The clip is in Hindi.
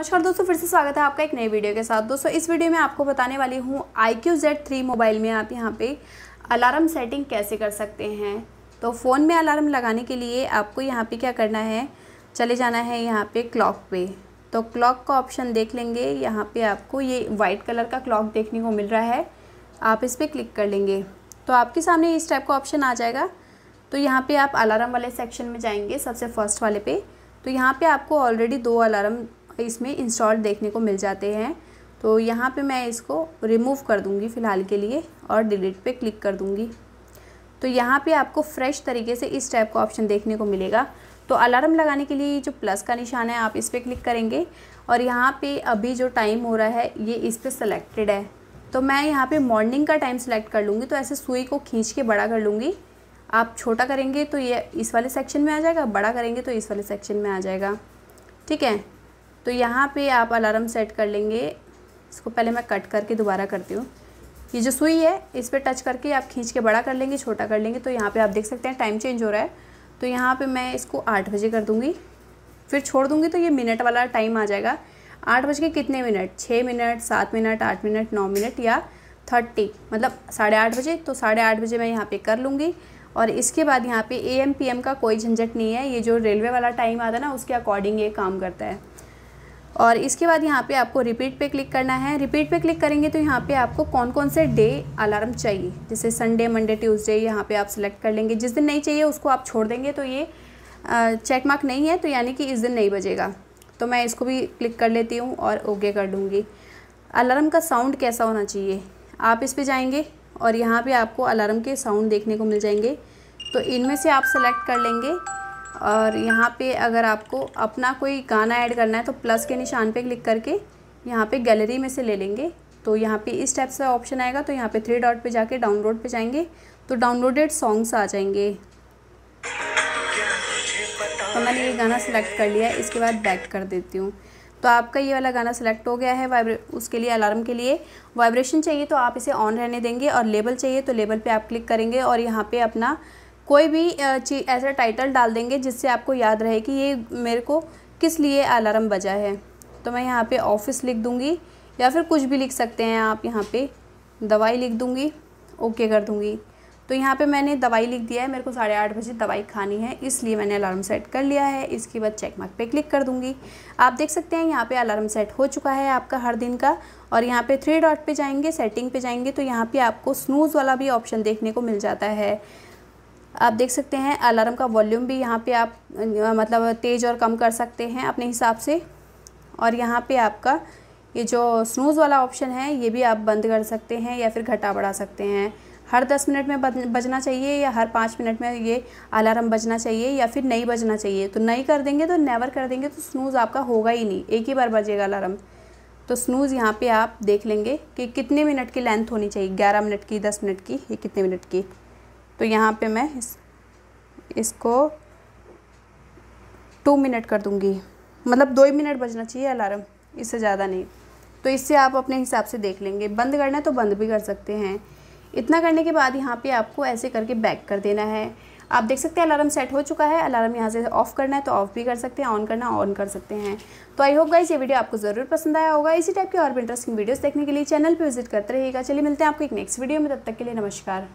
नमस्कार दोस्तों फिर से स्वागत है आपका एक नई वीडियो के साथ दोस्तों इस वीडियो में आपको बताने वाली हूँ iQOO Z three mobile में आप यहाँ पे अलार्म सेटिंग कैसे कर सकते हैं तो फ़ोन में अलार्म लगाने के लिए आपको यहाँ पे क्या करना है चले जाना है यहाँ पे क्लॉक पे तो क्लॉक का ऑप्शन देख लेंगे यहाँ पर आपको ये वाइट कलर का क्लॉक देखने को मिल रहा है आप इस पर क्लिक कर लेंगे तो आपके सामने इस टाइप का ऑप्शन आ जाएगा तो यहाँ पर आप अलार्म वाले सेक्शन में जाएंगे सबसे फर्स्ट वाले पे तो यहाँ पे आपको ऑलरेडी दो अलार्म इसमें इंस्टॉल्ड देखने को मिल जाते हैं तो यहाँ पे मैं इसको रिमूव कर दूँगी फ़िलहाल के लिए और डिलीट पे क्लिक कर दूँगी तो यहाँ पे आपको फ्रेश तरीके से इस टाइप का ऑप्शन देखने को मिलेगा तो अलार्म लगाने के लिए जो प्लस का निशान है आप इस पर क्लिक करेंगे और यहाँ पर अभी जो टाइम हो रहा है ये इस पर सेलेक्टेड है तो मैं यहाँ पर मॉर्निंग का टाइम सेलेक्ट कर लूँगी तो ऐसे सुई को खींच के बड़ा कर लूँगी आप छोटा करेंगे तो ये इस वाले सेक्शन में आ जाएगा बड़ा करेंगे तो इस वाले सेक्शन में आ जाएगा ठीक है तो यहाँ पे आप अलार्म सेट कर लेंगे इसको पहले मैं कट करके दोबारा करती हूँ ये जो सुई है इस पर टच करके आप खींच के बड़ा कर लेंगे छोटा कर लेंगे तो यहाँ पे आप देख सकते हैं टाइम चेंज हो रहा है तो यहाँ पे मैं इसको आठ बजे कर दूँगी फिर छोड़ दूँगी तो ये मिनट वाला टाइम आ जाएगा आठ बज के कितने मिनट छः मिनट सात मिनट आठ मिनट नौ मिनट या थर्टी मतलब साढ़े आठ बजे तो साढ़े आठ बजे मैं यहाँ पे कर लूँगी और इसके बाद यहाँ पे ए एम पी एम का कोई झंझट नहीं है ये जो रेलवे वाला टाइम आता है ना उसके अकॉर्डिंग ये काम करता है और इसके बाद यहाँ पे आपको रिपीट पे क्लिक करना है रिपीट पे क्लिक करेंगे तो यहाँ पे आपको कौन कौन से डे अलार्म चाहिए जैसे संडे मंडे ट्यूसडे यहाँ पे आप सेलेक्ट कर लेंगे जिस दिन नहीं चाहिए उसको आप छोड़ देंगे तो ये चेक मार्क नहीं है तो यानी कि इस दिन नहीं बजेगा तो मैं इसको भी क्लिक कर लेती हूँ और ओके कर दूँगी अलार्म का साउंड कैसा होना चाहिए आप इस पर जाएंगे और यहाँ पर आपको अलार्म के साउंड देखने को मिल जाएंगे तो इनमें से आप सेलेक्ट कर लेंगे और यहाँ पे अगर आपको अपना कोई गाना ऐड करना है तो प्लस के निशान पे क्लिक करके यहाँ पे गैलरी में से ले लेंगे तो यहाँ पे इस टाइप से ऑप्शन आएगा तो यहाँ पे थ्री डॉट पे जाके डाउनलोड पे जाएंगे तो डाउनलोडेड सॉन्ग्स आ जाएंगे तो मैंने ये गाना सिलेक्ट कर लिया इसके बाद बैक कर देती हूँ तो आपका ये वाला गाना सेलेक्ट हो गया है वाइब्रे उसके लिए अलार्म के लिए वाइब्रेशन चाहिए तो आप इसे ऑन रहने देंगे और लेबल चाहिए तो लेबल पे आप क्लिक करेंगे और यहाँ पे अपना कोई भी ऐसा टाइटल डाल देंगे जिससे आपको याद रहे कि ये मेरे को किस लिए अलार्म बजा है तो मैं यहाँ पे ऑफिस लिख दूँगी या फिर कुछ भी लिख सकते हैं आप यहाँ पे दवाई लिख दूँगी ओके कर दूँगी तो यहाँ पे मैंने दवाई लिख दिया है मेरे को साढ़े आठ बजे दवाई खानी है इसलिए मैंने अलार्म सेट कर लिया है इसके बाद चेक मार्क पे क्लिक कर दूँगी आप देख सकते हैं यहाँ पे अलार्म सेट हो चुका है आपका हर दिन का और यहाँ पे थ्री डॉट पे जाएंगे सेटिंग पे जाएंगे तो यहाँ पे आपको स्नूज़ वाला भी ऑप्शन देखने को मिल जाता है आप देख सकते हैं अलार्म का वॉल्यूम भी यहाँ पे आप मतलब तेज़ और कम कर सकते हैं अपने हिसाब से और यहाँ पे आपका ये जो स्नूज़ वाला ऑप्शन है ये भी आप बंद कर सकते हैं या फिर घटा बढ़ा सकते हैं हर दस मिनट में बजना चाहिए या हर पाँच मिनट में ये अलार्म बजना चाहिए या फिर नहीं बजना चाहिए तो नहीं कर देंगे तो नेवर कर देंगे तो स्नूज़ आपका होगा ही नहीं एक ही बार बजेगा अलार्म तो स्नूज़ यहाँ पे आप देख लेंगे कि कितने मिनट की लेंथ होनी चाहिए ग्यारह मिनट की दस मिनट की या कितने मिनट की तो यहाँ पे मैं इस, इसको टू मिनट कर दूँगी मतलब दो ही मिनट बजना चाहिए अलार्म इससे ज़्यादा नहीं तो इससे आप अपने हिसाब से देख लेंगे बंद करना है तो बंद भी कर सकते हैं इतना करने के बाद यहाँ पे आपको ऐसे करके बैक कर देना है आप देख सकते हैं अलार्म सेट हो चुका है अलार्म यहाँ से ऑफ़ करना है तो ऑफ़ भी कर सकते हैं ऑन करना ऑन कर सकते हैं तो आई होप गाइस ये वीडियो आपको ज़रूर पसंद आया होगा इसी टाइप के और भी इंटरेस्टिंग वीडियोस देखने के लिए चैनल पर विजिट करते रहिएगा चलिए मिलते हैं आपको एक नेक्स्ट वीडियो में तब तक के लिए नमस्कार